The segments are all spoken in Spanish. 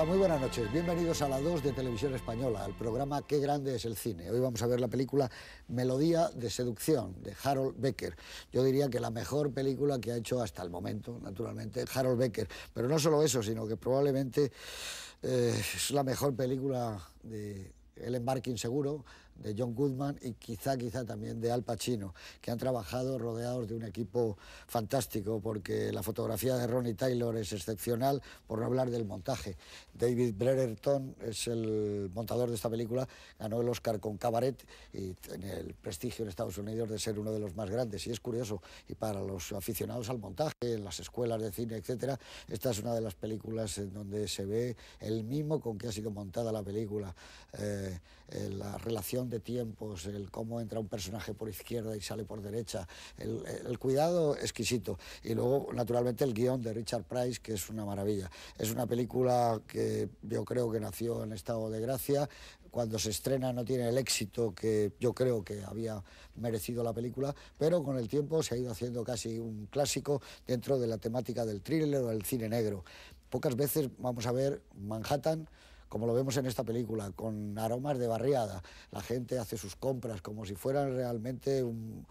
Hola, muy buenas noches. Bienvenidos a la 2 de Televisión Española, al programa Qué grande es el cine. Hoy vamos a ver la película Melodía de Seducción, de Harold Becker. Yo diría que la mejor película que ha hecho hasta el momento, naturalmente, Harold Becker. Pero no solo eso, sino que probablemente eh, es la mejor película de El embarque seguro, de John Goodman y quizá, quizá también de Al Pacino, que han trabajado rodeados de un equipo fantástico, porque la fotografía de Ronnie Taylor es excepcional, por no hablar del montaje. David Brereton es el montador de esta película, ganó el Oscar con Cabaret y tiene el prestigio en Estados Unidos de ser uno de los más grandes. Y es curioso, y para los aficionados al montaje, en las escuelas de cine, etcétera, esta es una de las películas en donde se ve el mismo con que ha sido montada la película, eh, la relación de tiempos, el cómo entra un personaje por izquierda y sale por derecha, el, el cuidado exquisito. Y luego, naturalmente, el guión de Richard Price, que es una maravilla. Es una película que yo creo que nació en estado de gracia, cuando se estrena no tiene el éxito que yo creo que había merecido la película, pero con el tiempo se ha ido haciendo casi un clásico dentro de la temática del thriller o del cine negro. Pocas veces vamos a ver Manhattan como lo vemos en esta película, con aromas de barriada. La gente hace sus compras como si fueran realmente un,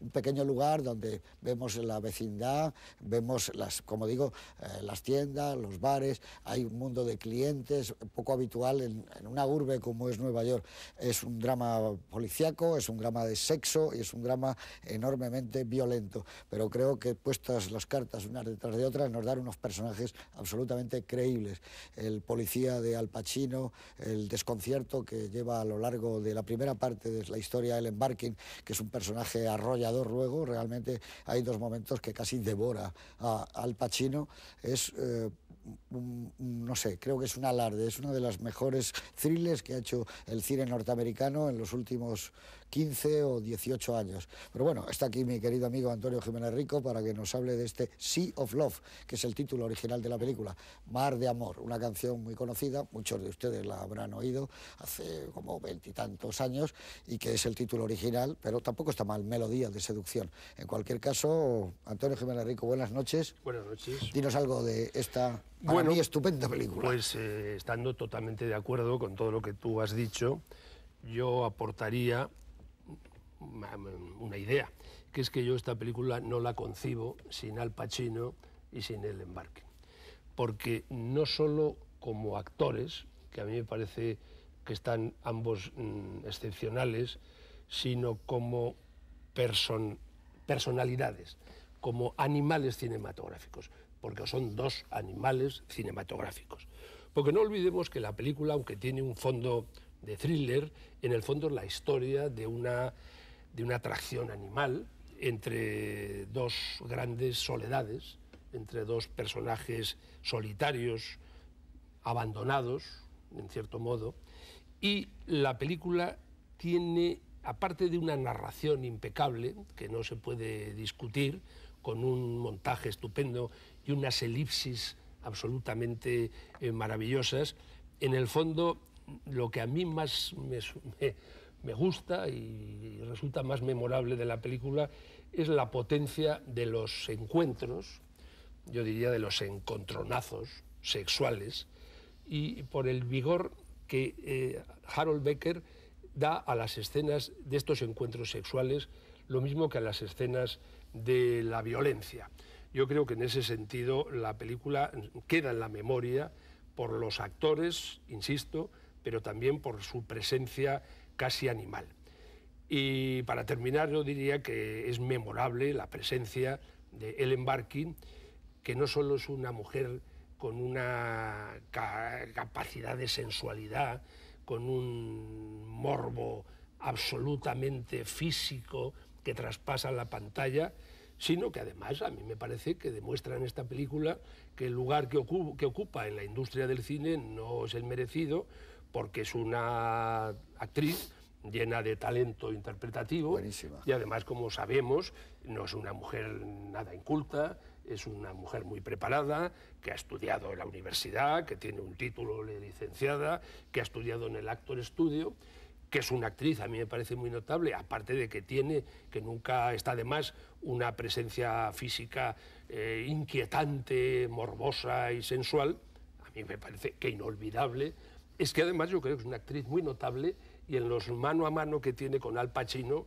un pequeño lugar donde vemos la vecindad, vemos las, como digo, eh, las tiendas, los bares, hay un mundo de clientes poco habitual en, una urbe como es Nueva York. Es un drama policíaco, es un drama de sexo y es un drama enormemente violento, pero creo que puestas las cartas unas detrás de otras nos dan unos personajes absolutamente creíbles. El policía de Al Pacino, el desconcierto que lleva a lo largo de la primera parte de la historia el embarking, que es un personaje arrolla luego, realmente hay dos momentos que casi devora al Pacino, es... Eh, no sé, creo que es un alarde, es uno de los mejores thrillers que ha hecho el cine norteamericano en los últimos 15 o 18 años. Pero bueno, está aquí mi querido amigo Antonio Jiménez Rico para que nos hable de este Sea of Love, que es el título original de la película, Mar de Amor, una canción muy conocida, muchos de ustedes la habrán oído hace como veintitantos años y que es el título original, pero tampoco está mal, Melodía de Seducción. En cualquier caso, Antonio Jiménez Rico, buenas noches. Buenas noches. Dinos algo de esta bueno, estupenda película. Pues eh, estando totalmente de acuerdo con todo lo que tú has dicho, yo aportaría mm, mm, una idea, que es que yo esta película no la concibo sin Al Pacino y sin el embarque. Porque no solo como actores, que a mí me parece que están ambos mm, excepcionales, sino como person personalidades, como animales cinematográficos porque son dos animales cinematográficos. Porque no olvidemos que la película, aunque tiene un fondo de thriller, en el fondo es la historia de una, atracción animal entre dos grandes soledades, entre dos personajes solitarios, abandonados, en cierto modo, y la película tiene, aparte de una narración impecable, que no se puede discutir, con un montaje estupendo y unas elipsis absolutamente eh, maravillosas. En el fondo, lo que a mí más me, gusta y, resulta más memorable de la película es la potencia de los encuentros, yo diría de los encontronazos sexuales, y por el vigor que eh, Harold Becker da a las escenas de estos encuentros sexuales, lo mismo que a las escenas de la violencia. Yo creo que en ese sentido la película queda en la memoria por los actores, insisto, pero también por su presencia casi animal. Y para terminar, yo diría que es memorable la presencia de Ellen Barkin, que no solo es una mujer con una capacidad de sensualidad, con un morbo absolutamente físico, que traspasan la pantalla, sino que además a mí me parece que demuestra en esta película que el lugar que, ocupa en la industria del cine no es el merecido, porque es una actriz llena de talento interpretativo y además, como sabemos, no es una mujer nada inculta, es una mujer muy preparada, que ha estudiado en la universidad, que tiene un título de licenciada, que ha estudiado en el Actor Studio que es una actriz, a mí me parece muy notable, aparte de que tiene, que nunca está de más, una presencia física eh, inquietante, morbosa y sensual, a mí me parece que inolvidable, es que además yo creo que es una actriz muy notable y en los mano a mano que tiene con Al Pacino,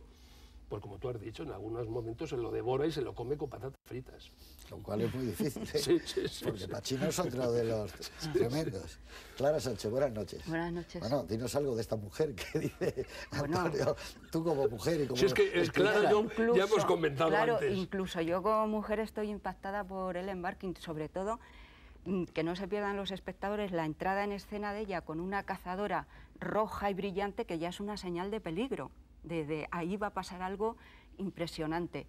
pues como tú has dicho, en algunos momentos se lo devora y se lo come con patatas fritas. Lo cual es muy difícil, ¿eh? sí, sí, sí, porque Pachino es otro de los tremendos. Clara Sánchez, buenas noches. Buenas noches. Bueno, dinos algo de esta mujer que dice, tú como mujer y como... Si es que es Clara, yo, incluso, ya hemos comentado claro, incluso yo como mujer estoy impactada por el embarking, sobre todo mm, que no se pierdan los espectadores la entrada en escena de ella con una cazadora roja y brillante que ya es una señal de peligro desde ahí va a pasar algo impresionante.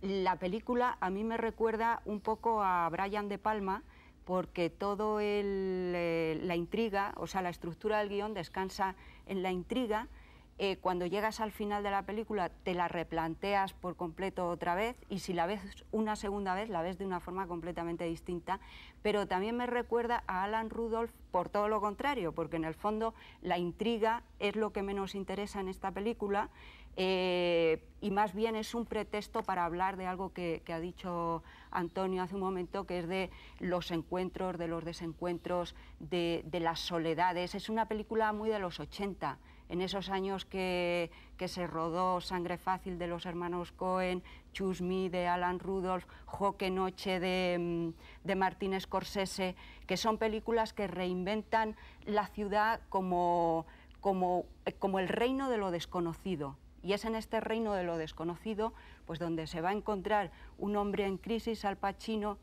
La película a mí me recuerda un poco a Brian De Palma, porque toda eh, la intriga, o sea, la estructura del guión descansa en la intriga eh, cuando llegas al final de la película te la replanteas por completo otra vez y si la ves una segunda vez la ves de una forma completamente distinta, pero también me recuerda a Alan Rudolph por todo lo contrario, porque en el fondo la intriga es lo que menos interesa en esta película eh, y más bien es un pretexto para hablar de algo que, ha dicho Antonio hace un momento, que es de los encuentros, de los desencuentros, de, de las soledades. Es una película muy de los 80 en esos años que, se rodó Sangre Fácil de los hermanos Cohen, Chusmi de Alan Rudolph, Joque Noche de, mm, de Martín Scorsese, que son películas que reinventan la ciudad eh, como, el reino de lo desconocido. Y es en este reino de lo desconocido pues donde se va a encontrar un hombre en crisis, Al Pacino,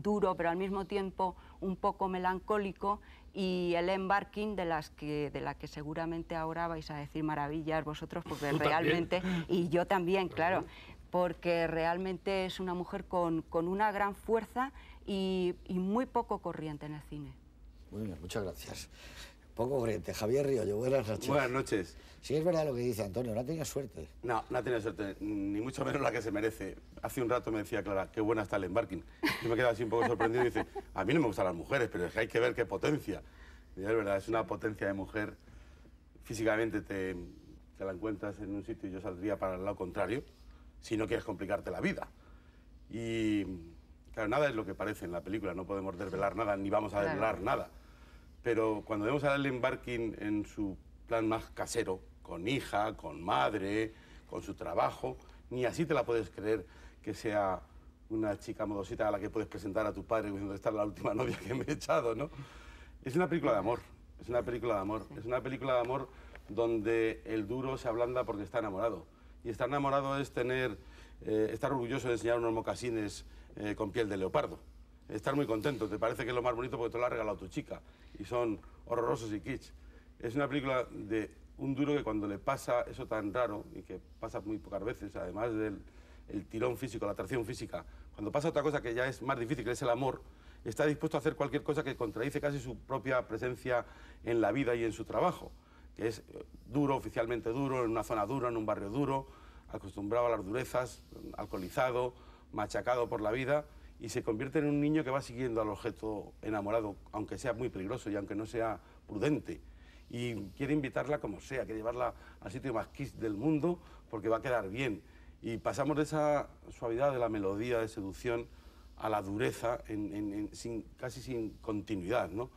duro, pero al mismo tiempo un poco melancólico, y el embarking de las que de la que seguramente ahora vais a decir maravillas vosotros, porque realmente y yo también, claro, porque realmente es una mujer con, una gran fuerza y muy poco corriente en el cine. Muy bien, muchas gracias. Poco corriente. Javier Río, buenas noches. Buenas noches. Sí, es verdad lo que dice Antonio, no ha tenido suerte. No, no ha tenido suerte, ni mucho menos la que se merece. Hace un rato me decía Clara, qué buena está el embarking. Yo me quedaba así un poco sorprendido y dice, a mí no me gustan las mujeres, pero es que hay que ver qué potencia. es verdad, es una potencia de mujer. Físicamente te, la encuentras en un sitio y yo saldría para el lado contrario, si no quieres complicarte la vida. Y claro, nada es lo que parece en la película, no podemos desvelar nada, ni vamos a develar desvelar nada pero cuando vemos a Allen Barkin en su plan más casero, con hija, con madre, con su trabajo, ni así te la puedes creer que sea una chica modosita a la que puedes presentar a tu padre pues, diciendo, esta es la última novia que me he echado, ¿no? Es una película de amor, es una película de amor, es una película de amor donde el duro se ablanda porque está enamorado. Y estar enamorado es tener, eh, estar orgulloso de enseñar unos mocasines eh, con piel de leopardo estar muy contento. Te parece que es lo más bonito porque te lo ha regalado tu chica. Y son horrorosos y kitsch. Es una película de un duro que cuando le pasa eso tan raro, y que pasa muy pocas veces, además del tirón físico, la atracción física, cuando pasa otra cosa que ya es más difícil, que es el amor, está dispuesto a hacer cualquier cosa que contradice casi su propia presencia en la vida y en su trabajo, que es eh, duro, oficialmente duro, en una zona dura, en un barrio duro, acostumbrado a las durezas, alcoholizado, machacado por la vida y se convierte en un niño que va siguiendo al objeto enamorado, aunque sea muy peligroso y aunque no sea prudente. Y quiere invitarla como sea, quiere llevarla al sitio más kiss del mundo porque va a quedar bien. Y pasamos de esa suavidad de la melodía de seducción a la dureza, sin, casi sin continuidad, ¿no?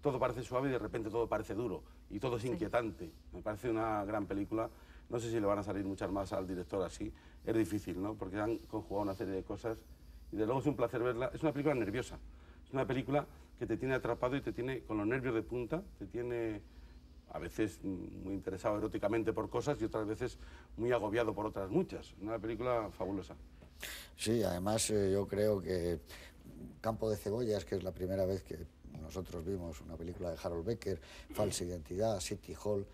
Todo parece suave y de repente todo parece duro y todo es inquietante. Me parece una gran película. No sé si le van a salir muchas más al director así. Es difícil, ¿no? Porque han conjugado una serie de cosas y de luego es un placer verla. Es una película nerviosa, es una película que te tiene atrapado y te tiene con los nervios de punta, te tiene a veces muy interesado eróticamente por cosas y otras veces muy agobiado por otras muchas. Una película fabulosa. Sí, además eh, yo creo que Campo de Cebollas, que es la primera vez que nosotros vimos una película de Harold Becker, Falsa Identidad, City Hall,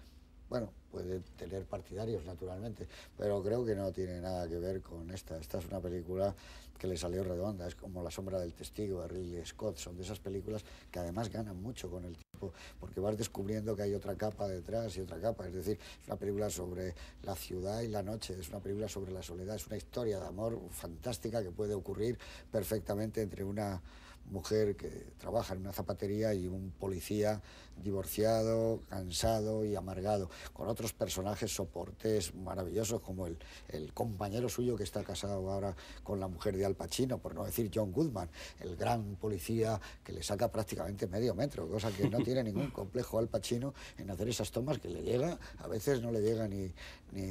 bueno, puede tener partidarios, naturalmente, pero creo que no tiene nada que ver con esta. Esta es una película que le salió redonda, es como La sombra del testigo de Ridley Scott, son de esas películas que además ganan mucho con el tiempo, porque vas descubriendo que hay otra capa detrás y otra capa, es decir, es una película sobre la ciudad y la noche, es una película sobre la soledad, es una historia de amor fantástica que puede ocurrir perfectamente entre una mujer que trabaja en una zapatería y un policía divorciado, cansado y amargado, con otros personajes soportes maravillosos como el, compañero suyo que está casado ahora con la mujer de Al Pacino, por no decir John Goodman, el gran policía que le saca prácticamente medio metro, cosa que no tiene ningún complejo Al Pacino en hacer esas tomas que le llega, a veces no le llega ni, ni